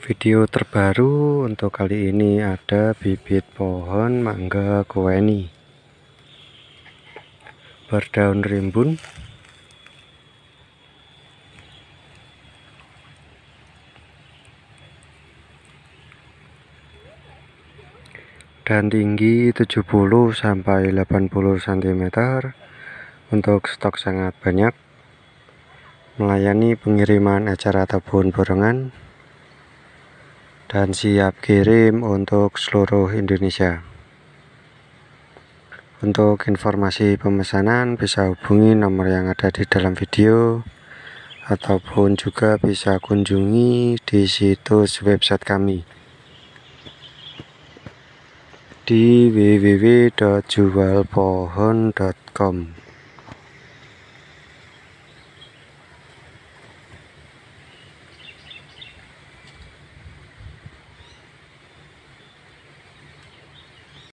Video terbaru untuk kali ini ada bibit pohon mangga kueni berdaun rimbun dan tinggi 70 sampai 80 cm untuk stok sangat banyak melayani pengiriman acara ataupun borongan dan siap kirim untuk seluruh Indonesia untuk informasi pemesanan bisa hubungi nomor yang ada di dalam video ataupun juga bisa kunjungi di situs website kami di www.jualpohon.com